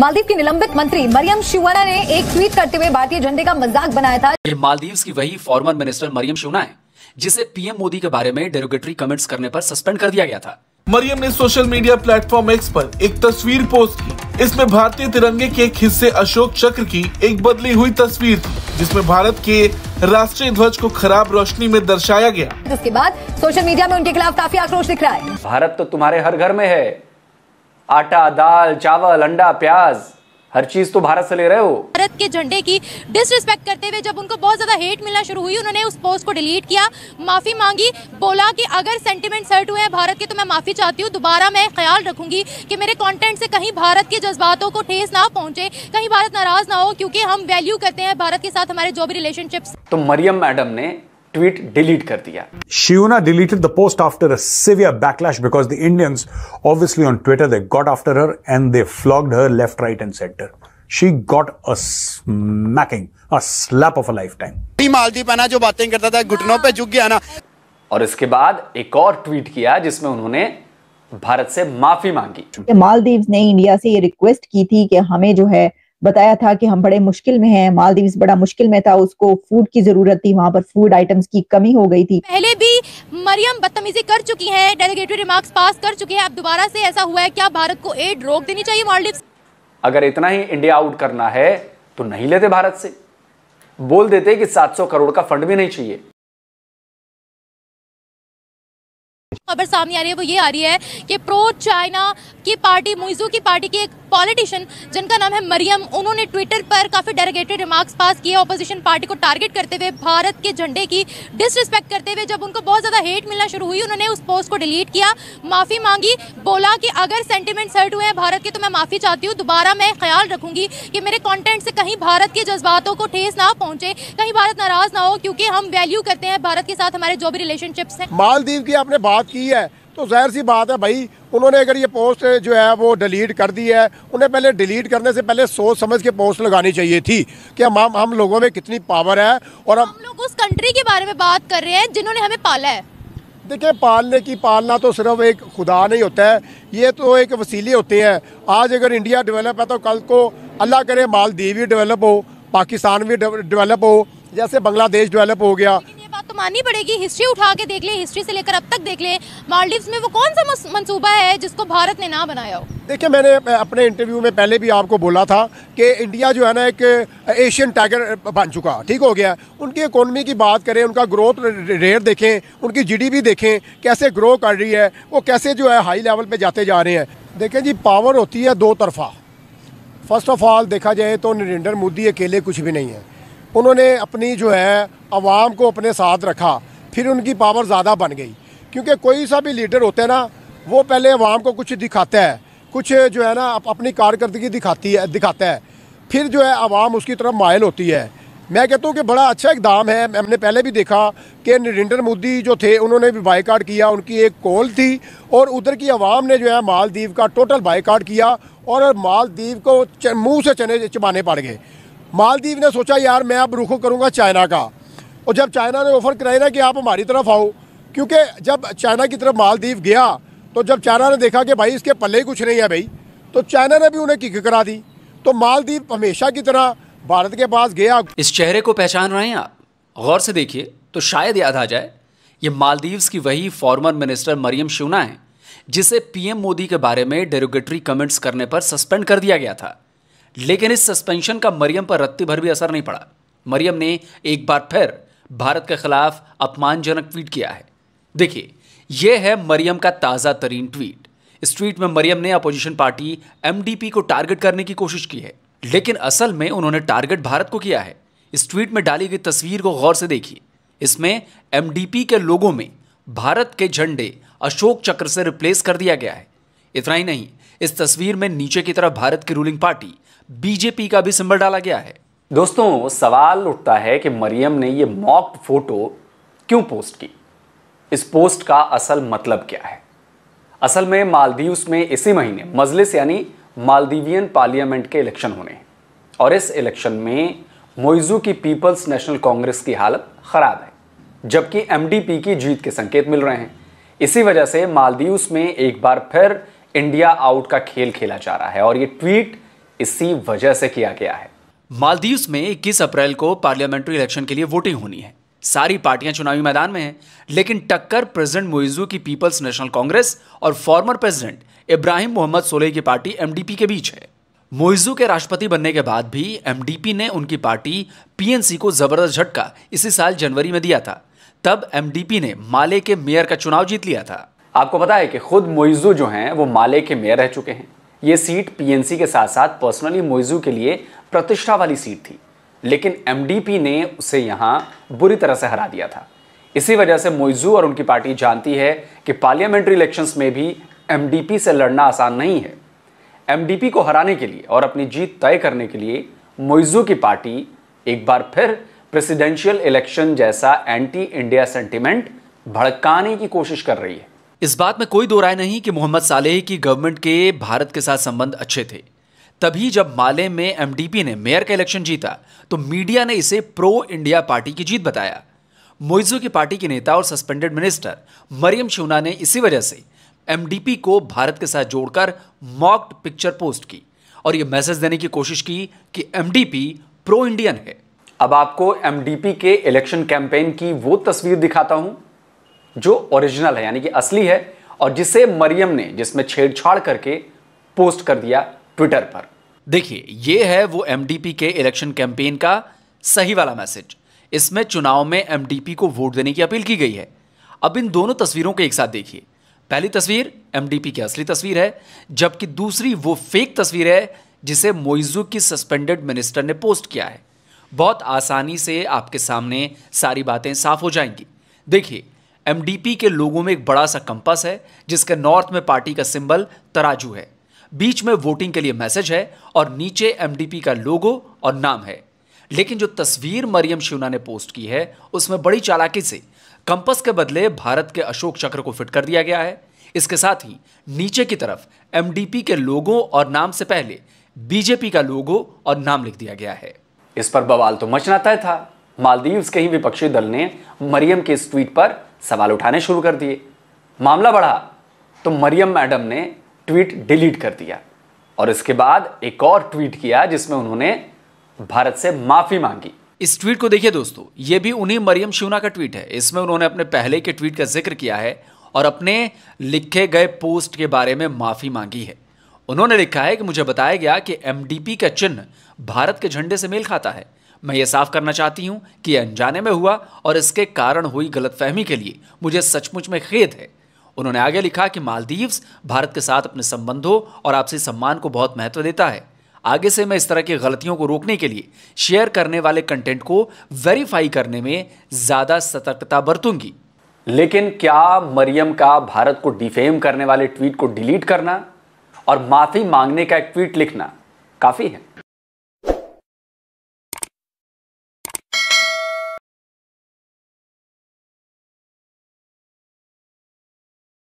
मालदीव की निलंबित मंत्री मरियम शिवाना ने एक ट्वीट करते हुए भारतीय झंडे का मजाक बनाया था ये मालदीव की वही फॉर्मर मिनिस्टर मरियम शिवना है जिसे पीएम मोदी के बारे में डेरोगेटरी कमेंट्स करने पर सस्पेंड कर दिया गया था मरियम ने सोशल मीडिया प्लेटफॉर्म एक्स पर एक तस्वीर पोस्ट की इसमें भारतीय तिरंगे के एक हिस्से अशोक चक्र की एक बदली हुई तस्वीर थी जिसमे भारत के राष्ट्रीय ध्वज को खराब रोशनी में दर्शाया गया जिसके बाद सोशल मीडिया में उनके खिलाफ काफी आक्रोश दिख रहा है भारत तो तुम्हारे हर घर में है आटा दाल चावल अंडा प्याज हर चीज तो भारत से ले रहे हो भारत के झंडे की डिसरिस्पेक्ट करते हुए जब उनको बहुत ज्यादा हेट मिलना शुरू हुई उन्होंने उस पोस्ट को डिलीट किया माफी मांगी बोला कि अगर सेंटिमेंट हर्ट हुए हैं भारत के तो मैं माफी चाहती हूँ दोबारा मैं ख्याल रखूंगी कि मेरे कंटेंट से कहीं भारत के जज्बातों को ठेस ना पहुंचे कहीं भारत नाराज ना हो क्योंकि हम वैल्यू करते हैं भारत के साथ हमारे जो भी रिलेशनशिप तो मरियम मैडम ने ट्वीट डिलीट कर दिया Shiuna deleted the post after a severe backlash because the Indians obviously on Twitter they got after her and they flogged her left right and centre she got a smacking a slap of a lifetime है ना जो बातें करता था घुटनों पे झुक गया ना और इसके बाद एक और ट्वीट किया जिसमें उन्होंने भारत से माफी मांगी मालदीव ने इंडिया से ये रिक्वेस्ट की थी कि हमें जो है बताया था कि हम बड़े मुश्किल में हैं मालदीव बड़ा मुश्किल में था उसको फूड की जरूरत थी वहाँ पर फूड आइटम्स की कमी हो गई थी पहले भी मरियम बदतमीजी कर चुकी है डेलीगेटरी रिमार्क्स पास कर चुके हैं अब दोबारा से ऐसा हुआ है क्या भारत को एड रोक देनी चाहिए मालदीव अगर इतना ही इंडिया आउट करना है तो नहीं लेते भारत से बोल देते कि 700 करोड़ का फंड भी नहीं चाहिए खबर सामने आ रही है वो ये आ रही है कि प्रो चाइना की पार्टी मुइजू की पार्टी की एक पॉलिटिशियन जिनका नाम है मरियम उन्होंने ट्विटर पर काफ़ी डेरोगेटेड रिमार्क्स पास किए ऑपोजिशन पार्टी को टारगेट करते हुए भारत के झंडे की डिसरिस्पेक्ट करते हुए जब उनको बहुत ज़्यादा हेट मिलना शुरू हुई उन्होंने उस पोस्ट को डिलीट किया माफ़ी मांगी बोला कि अगर सेंटिमेंट्स हर्ट हुए हैं भारत के तो मैं माफ़ी चाहती हूँ दोबारा मैं ख्याल रखूँगी कि मेरे कॉन्टेंट से कहीं भारत के जज्बातों को ठेस ना पहुँचे कहीं भारत नाराज़ ना हो क्योंकि हम वैल्यू करते हैं भारत के साथ हमारे जो भी रिलेशनशिप्स हैं मालदीव की आपने बात की है तो जाहिर सी बात है भाई उन्होंने अगर ये पोस्ट जो है वो डिलीट कर दी है उन्हें पहले डिलीट करने से पहले सोच समझ के पोस्ट लगानी चाहिए थी कि हम हम, लोगों में कितनी पावर है और हम, हम लोग उस कंट्री के बारे में बात कर रहे हैं जिन्होंने हमें पाला है देखिए पालने की पालना तो सिर्फ एक खुदा नहीं होता है ये तो एक वसीले होते हैं आज अगर इंडिया डेवलप है तो कल को अल्लाह करे मालदीव भी डेवलप हो पाकिस्तान भी डेवलप हो जैसे बांग्लादेश डेवलप हो गया तो माननी पड़ेगी हिस्ट्री उठा के देख ले हिस्ट्री से लेकर अब तक देख ले मालदीव्स में वो कौन सा मनसूबा है जिसको भारत ने ना बनाया हो देखिए मैंने अपने इंटरव्यू में पहले भी आपको बोला था कि इंडिया जो है ना एक एशियन टाइगर बन चुका ठीक हो गया उनकी इकोनॉमी की बात करें उनका ग्रोथ रेट देखें उनकी जी देखें कैसे ग्रो कर रही है वो कैसे जो है हाई लेवल पे जाते जा रहे हैं देखें जी पावर होती है दो तरफा फर्स्ट ऑफ ऑल देखा जाए तो नरेंद्र मोदी अकेले कुछ भी नहीं है उन्होंने अपनी जो है आवाम को अपने साथ रखा फिर उनकी पावर ज़्यादा बन गई क्योंकि कोई सा भी लीडर होता है ना वो पहले आवाम को कुछ दिखाता है कुछ जो है ना अपनी कारकर्दगी दिखाती है दिखाता है फिर जो है आवाम उसकी तरफ मायल होती है मैं कहता हूँ कि बड़ा अच्छा इकदाम है हमने पहले भी देखा कि नरेंद्र मोदी जो थे उन्होंने भी बाईकाट किया उनकी एक कॉल थी और उधर की आवाम ने जो है मालदीव का टोटल बाईकाट किया और मालदीव को मुंह से चने चबाने पड़ गए मालदीव ने सोचा यार मैं अब रुख करूँगा चाइना का और जब चाइना ने ऑफ़र कराई ना कि आप हमारी तरफ आओ क्योंकि जब चाइना की तरफ मालदीव गया तो जब चाइना ने देखा कि भाई इसके पल्ले ही कुछ नहीं है भाई तो चाइना ने भी उन्हें किक करा दी तो मालदीव हमेशा की तरह भारत के पास गया इस चेहरे को पहचान रहे हैं आप गौर से देखिए तो शायद याद आ जाए ये मालदीव्स की वही फॉर्मर मिनिस्टर मरियम शूना है जिसे पीएम मोदी के बारे में डेरोगेटरी कमेंट्स करने पर सस्पेंड कर दिया गया था लेकिन इस सस्पेंशन का मरियम पर रत्ती भर भी असर नहीं पड़ा मरियम ने एक बार फिर भारत के खिलाफ अपमानजनक ट्वीट किया है देखिए यह है मरियम का ताज़ा तरीन ट्वीट इस ट्वीट में मरियम ने अपोजिशन पार्टी एमडीपी को टारगेट करने की कोशिश की है लेकिन असल में उन्होंने टारगेट भारत को किया है इस ट्वीट में डाली गई तस्वीर को गौर से देखिए इसमें एमडीपी के लोगों में भारत के झंडे अशोक चक्र से रिप्लेस कर दिया गया है इतना ही नहीं इस तस्वीर में नीचे की तरफ भारत की रूलिंग पार्टी बीजेपी का भी सिंबल डाला गया है दोस्तों सवाल उठता है कि मरियम ने ये मॉक फोटो क्यों पोस्ट की इस पोस्ट का असल मतलब क्या है असल में मालदीव्स में इसी महीने मजलिस यानी मालदीवियन पार्लियामेंट के इलेक्शन होने हैं और इस इलेक्शन में मोइजू की पीपल्स नेशनल कांग्रेस की हालत खराब है जबकि एमडीपी की जीत के संकेत मिल रहे हैं इसी वजह से मालदीव्स में एक बार फिर इंडिया आउट का खेल खेला जा रहा है और ये ट्वीट इसी वजह से किया गया है मालदीव्स में 21 अप्रैल को पार्लियामेंट्री इलेक्शन के लिए वोटिंग होनी है सारी पार्टियां चुनावी मैदान में हैं लेकिन टक्कर प्रेसिडेंट मोइजू की पीपल्स नेशनल कांग्रेस और फॉर्मर प्रेसिडेंट इब्राहिम मोहम्मद सोलह की पार्टी एमडीपी के बीच है मोइजू के राष्ट्रपति बनने के बाद भी एमडीपी ने उनकी पार्टी पीएनसी को जबरदस्त झटका इसी साल जनवरी में दिया था तब एमडीपी ने माले के मेयर का चुनाव जीत लिया था आपको पता है कि खुद मोइजू जो हैं वो माले के मेयर रह चुके हैं ये सीट पीएनसी के साथ साथ पर्सनली मोइजू के लिए प्रतिष्ठा वाली सीट थी लेकिन एमडीपी ने उसे यहाँ बुरी तरह से हरा दिया था इसी वजह से मोइजू और उनकी पार्टी जानती है कि पार्लियामेंट्री इलेक्शंस में भी एमडीपी से लड़ना आसान नहीं है एमडीपी को हराने के लिए और अपनी जीत तय करने के लिए मोइजू की पार्टी एक बार फिर प्रेसिडेंशियल इलेक्शन जैसा एंटी इंडिया सेंटिमेंट भड़काने की कोशिश कर रही है इस बात में कोई दो राय नहीं कि मोहम्मद सालेह की गवर्नमेंट के भारत के साथ संबंध अच्छे थे तभी जब माले में एमडीपी ने मेयर का इलेक्शन जीता तो मीडिया ने इसे प्रो इंडिया पार्टी की जीत बताया मोइजो की पार्टी के नेता और सस्पेंडेड मिनिस्टर मरियम शिवना ने इसी वजह से एमडीपी को भारत के साथ जोड़कर मॉक्ड पिक्चर पोस्ट की और ये मैसेज देने की कोशिश की कि एमडीपी प्रो इंडियन है अब आपको एमडीपी के इलेक्शन कैंपेन की वो तस्वीर दिखाता हूं जो ओरिजिनल है यानी कि असली है और जिसे मरियम ने जिसमें छेड़छाड़ करके पोस्ट कर दिया ट्विटर पर देखिए यह है वो एमडीपी के इलेक्शन कैंपेन का सही वाला मैसेज इसमें चुनाव में एमडीपी को वोट देने की अपील की गई है अब इन दोनों तस्वीरों को एक साथ देखिए पहली तस्वीर एमडीपी की असली तस्वीर है जबकि दूसरी वो फेक तस्वीर है जिसे मोइजू की सस्पेंडेड मिनिस्टर ने पोस्ट किया है बहुत आसानी से आपके सामने सारी बातें साफ हो जाएंगी देखिए एमडीपी के लोगों में एक बड़ा सा कंपस है जिसके नॉर्थ में पार्टी का सिंबल तराजू है बीच में वोटिंग के लिए मैसेज है और नीचे एमडीपी का लोगो और नाम है लेकिन जो तस्वीर मरियम शिवना ने पोस्ट की है उसमें बड़ी चालाकी से कंपस के बदले भारत के अशोक चक्र को फिट कर दिया गया है इसके साथ ही नीचे की तरफ एमडीपी के लोगों और नाम से पहले बीजेपी का लोगो और नाम लिख दिया गया है इस पर बवाल तो मचना तय था मालदीव्स के ही विपक्षी दल ने मरियम के इस ट्वीट पर सवाल उठाने शुरू कर दिए मामला बढ़ा तो मरियम मैडम ने ट्वीट डिलीट कर दिया और इसके बाद एक और ट्वीट किया जिसमें उन्होंने भारत से माफी मांगी इस ट्वीट को देखिए दोस्तों ये भी उन्हीं मरियम शिवना का ट्वीट है इसमें उन्होंने अपने पहले के ट्वीट का जिक्र किया है और अपने लिखे गए पोस्ट के बारे में माफी मांगी है उन्होंने लिखा है कि मुझे बताया गया कि एमडीपी का चिन्ह भारत के झंडे से मेल खाता है मैं ये साफ करना चाहती हूँ कि अनजाने में हुआ और इसके कारण हुई गलतफहमी के लिए मुझे सचमुच में खेद है उन्होंने आगे लिखा कि मालदीव्स भारत के साथ अपने संबंधों और आपसी सम्मान को बहुत महत्व देता है आगे से मैं इस तरह की गलतियों को रोकने के लिए शेयर करने वाले कंटेंट को वेरीफाई करने में ज़्यादा सतर्कता बरतूंगी लेकिन क्या मरियम का भारत को डिफेम करने वाले ट्वीट को डिलीट करना और माफ़ी मांगने का एक ट्वीट लिखना काफ़ी है